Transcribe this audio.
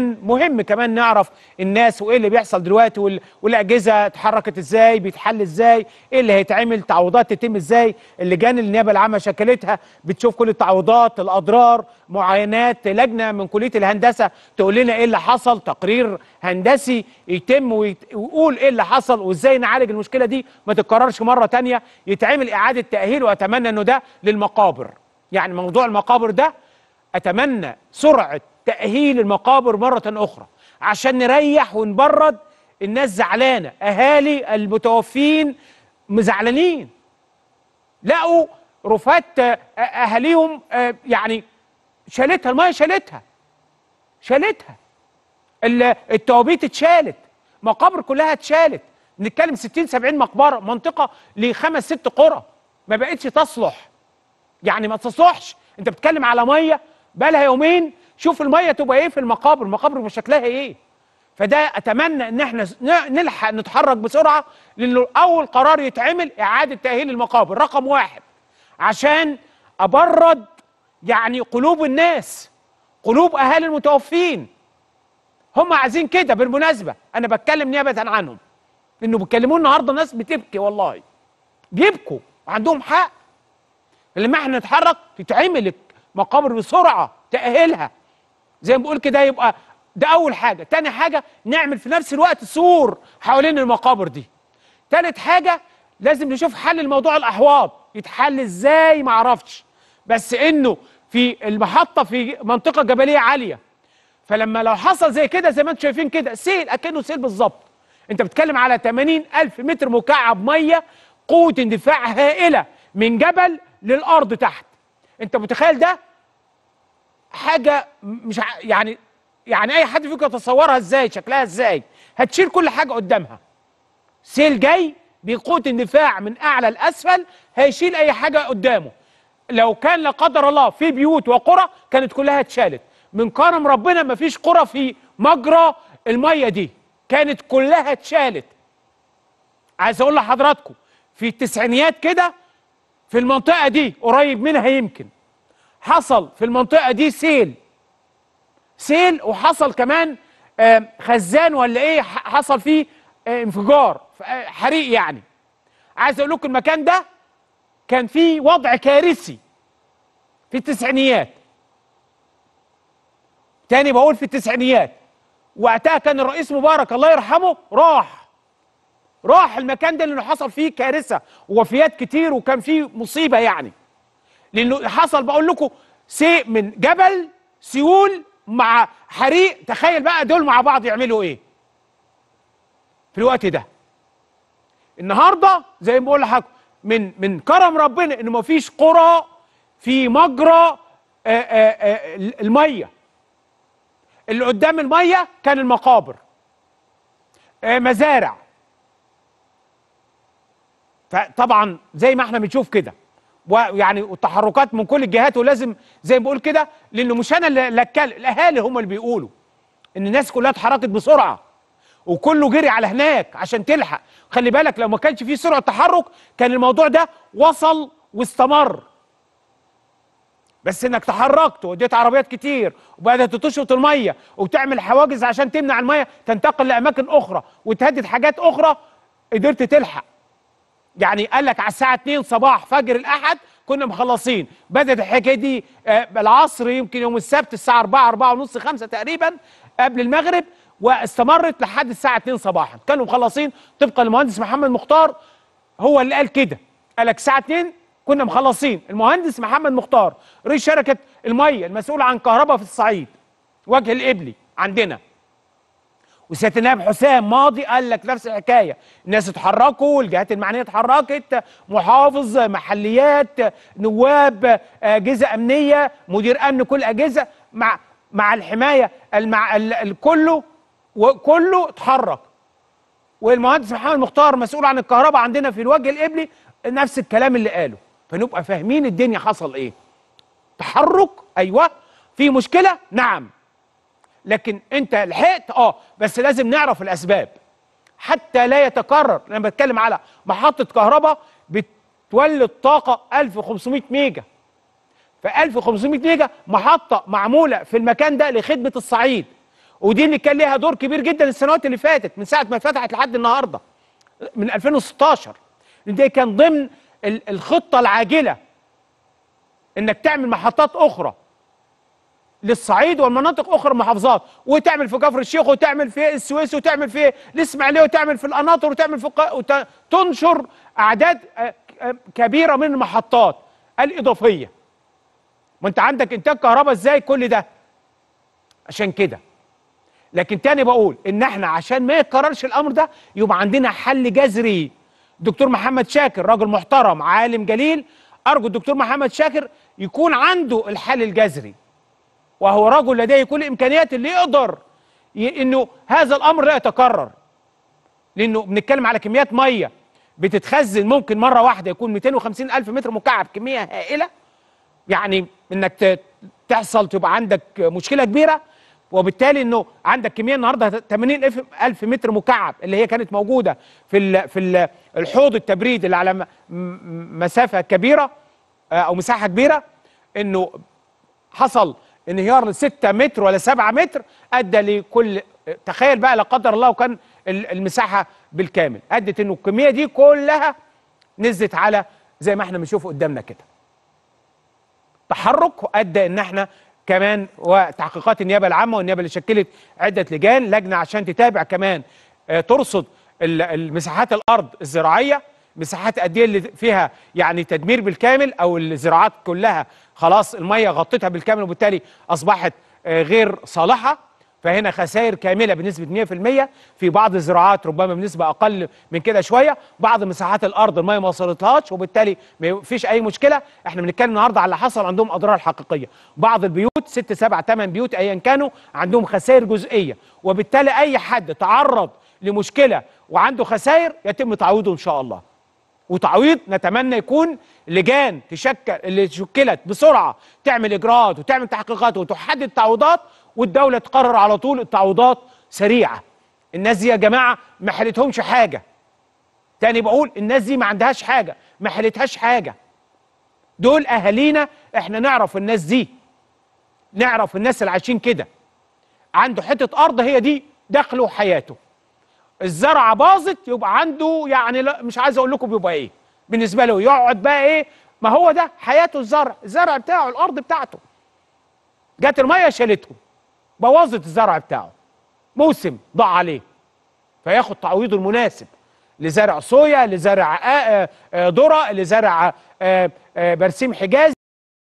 مهم كمان نعرف الناس وايه اللي بيحصل دلوقتي وال... والاجهزه اتحركت ازاي بيتحل ازاي ايه اللي هيتعمل تعويضات تتم ازاي اللجان النيابه العامه شكلتها بتشوف كل التعويضات الاضرار معاينات لجنه من كليه الهندسه تقول لنا ايه اللي حصل تقرير هندسي يتم ويت... ويقول ايه اللي حصل وازاي نعالج المشكله دي ما تتكررش مره ثانيه يتعمل اعاده تاهيل واتمنى انه ده للمقابر يعني موضوع المقابر ده اتمنى سرعه تأهيل المقابر مرة أخرى عشان نريح ونبرد الناس زعلانة أهالي المتوفين مزعلانين لقوا رفات أهاليهم آه، يعني شالتها المية شالتها شالتها التوابيت اتشالت مقابر كلها اتشالت بنتكلم 60 70 مقبره منطقه لخمس ست قرى ما بقتش تصلح يعني ما تصلحش انت بتتكلم على ميه بقى لها يومين شوف الميه تبقى ايه في المقابر المقابر بشكلها ايه فده اتمنى ان احنا نلحق نتحرك بسرعه لانه اول قرار يتعمل اعاده تاهيل المقابر رقم واحد عشان ابرد يعني قلوب الناس قلوب اهالي المتوفين هم عايزين كده بالمناسبه انا بتكلم نيابه عنهم انه بيتكلموا النهارده ناس بتبكي والله بيبكوا وعندهم حق لما احنا نتحرك تتعمل مقابر بسرعه تاهيلها زي ما بقول كده يبقى ده أول حاجة تاني حاجة نعمل في نفس الوقت سور حوالين المقابر دي تالت حاجة لازم نشوف حل الموضوع الأحواض يتحل إزاي ما اعرفش بس إنه في المحطة في منطقة جبلية عالية فلما لو حصل زي كده زي ما انتم شايفين كده سيل أكنه سيل بالظبط أنت بتتكلم على 80 ألف متر مكعب مية قوة اندفاع هائلة من جبل للأرض تحت أنت متخيل ده حاجه مش يعني يعني اي حد فيكم يتصورها ازاي شكلها ازاي هتشيل كل حاجه قدامها سيل جاي بقوه الدفاع من اعلى لاسفل هيشيل اي حاجه قدامه لو كان لا قدر الله في بيوت وقرى كانت كلها اتشالت من كرم ربنا ما فيش قرى في مجرى الميه دي كانت كلها اتشالت عايز اقول لحضراتكم في التسعينيات كده في المنطقه دي قريب منها يمكن حصل في المنطقه دي سيل سيل وحصل كمان خزان ولا ايه حصل فيه آه، انفجار آه، حريق يعني عايز اقول لكم المكان ده كان فيه وضع كارثي في التسعينيات تاني بقول في التسعينيات وقتها كان الرئيس مبارك الله يرحمه راح راح المكان ده لانه حصل فيه كارثه ووفيات كتير وكان فيه مصيبه يعني لانه حصل بقول لكم سيء من جبل سيول مع حريق تخيل بقى دول مع بعض يعملوا ايه في الوقت ده النهارده زي ما بقول لحضرتك من من كرم ربنا ان مفيش قرى في مجرى آآ آه، آآ آه، آه، الميه اللي قدام الميه كان المقابر مزارع فطبعا زي ما احنا بنشوف كده ويعني وتحركات من كل الجهات ولازم زي ما بقول كده لانه مش انا اللي اتكلم الاهالي هم اللي بيقولوا ان الناس كلها اتحركت بسرعه وكله جري على هناك عشان تلحق خلي بالك لو ما كانش في سرعه تحرك كان الموضوع ده وصل واستمر بس انك تحركت وديت عربيات كتير وبدات تشرط الميه وتعمل حواجز عشان تمنع الميه تنتقل لاماكن اخرى وتهدد حاجات اخرى قدرت تلحق يعني قال لك على الساعه 2 صباح فجر الاحد كنا مخلصين بدات الحكايه دي آه، العصر يمكن يوم السبت الساعه 4 4 ونص 5 تقريبا قبل المغرب واستمرت لحد الساعه 2 صباحا كانوا مخلصين طبقا للمهندس محمد مختار هو اللي قال كده قال لك الساعه 2 كنا مخلصين المهندس محمد مختار رئيس شركه الميه المسؤول عن كهرباء في الصعيد وجه القبلي عندنا وسياده النائب حسام ماضي قال لك نفس الحكايه الناس اتحركوا الجهات المعنيه اتحركت محافظ محليات نواب آه، اجهزه امنيه مدير امن كل اجهزه مع مع الحمايه المع كله وكله اتحرك والمهندس محمد مختار مسؤول عن الكهرباء عندنا في الوجه القبلي نفس الكلام اللي قاله فنبقى فاهمين الدنيا حصل ايه تحرك ايوه في مشكله نعم لكن انت لحقت اه بس لازم نعرف الاسباب حتى لا يتكرر انا بتكلم على محطه كهرباء بتولد طاقه 1500 ميجا ف 1500 ميجا محطه معموله في المكان ده لخدمه الصعيد ودي اللي كان ليها دور كبير جدا السنوات اللي فاتت من ساعه ما اتفتحت لحد النهارده من 2016 دي كان ضمن الخطه العاجله انك تعمل محطات اخرى للصعيد والمناطق اخرى محافظات وتعمل في كفر الشيخ وتعمل في السويس وتعمل في الاسماعيليه وتعمل في القناطر وتعمل في تنشر اعداد آه، آه، كبيره من المحطات الاضافيه ما انت عندك انتاج كهرباء ازاي كل ده عشان كده لكن تاني بقول ان احنا عشان ما يتكررش الامر ده يبقى عندنا حل جذري دكتور محمد شاكر راجل محترم عالم جليل ارجو الدكتور محمد شاكر يكون عنده الحل الجذري وهو رجل لديه كل الامكانيات اللي يقدر إنه هذا الأمر لا يتكرر لأنه بنتكلم على كميات مية بتتخزن ممكن مرة واحدة يكون 250 ألف متر مكعب كمية هائلة يعني إنك تحصل تبقى عندك مشكلة كبيرة وبالتالي انه عندك كميه النهارده 80 الف متر مكعب اللي هي كانت موجوده في ال في الحوض التبريد اللي على مسافه كبيره آه، او مساحه كبيره انه حصل انهيار 6 متر ولا 7 متر ادى لكل تخيل بقى لا قدر الله وكان المساحه بالكامل ادت انه الكميه دي كلها نزلت على زي ما احنا بنشوف قدامنا كده تحرك ادى ان احنا كمان وتحقيقات النيابه العامه والنيابه اللي شكلت عده لجان لجنه عشان تتابع كمان آه، ترصد المساحات الارض الزراعيه مساحات قد ايه اللي فيها يعني تدمير بالكامل او الزراعات كلها خلاص الميه غطتها بالكامل وبالتالي اصبحت آه، غير صالحه فهنا خسائر كامله بنسبه 100% في بعض الزراعات ربما بنسبه اقل من كده شويه بعض مساحات الارض الميه ما وصلتهاش وبالتالي ما فيش اي مشكله احنا بنتكلم النهارده على اللي حصل عندهم اضرار حقيقيه بعض البيوت 6 7 8 بيوت ايا كانوا عندهم خسائر جزئيه وبالتالي اي حد تعرض لمشكله وعنده خسائر يتم تعويضه ان شاء الله وتعويض نتمنى يكون لجان تشكل اللي شكلت بسرعه تعمل اجراءات وتعمل تحقيقات وتحدد تعويضات والدوله تقرر على طول التعويضات سريعه الناس دي يا جماعه ما حلتهمش حاجه تاني بقول الناس دي ما عندهاش حاجه ما حلتهاش حاجه دول اهالينا احنا نعرف الناس دي نعرف الناس اللي عايشين كده عنده حته ارض هي دي دخله وحياته الزرعه باظت يبقى عنده يعني لا مش عايز اقول لكم بيبقى ايه بالنسبه له يقعد بقى ايه ما هو ده حياته الزرع الزرع بتاعه الارض بتاعته جت الميه شالته بوظت الزرع بتاعه موسم ضاع عليه فياخد تعويضه المناسب لزرع صويا لزرع آه، آه، ذره لزرع آه، برسيم حجاز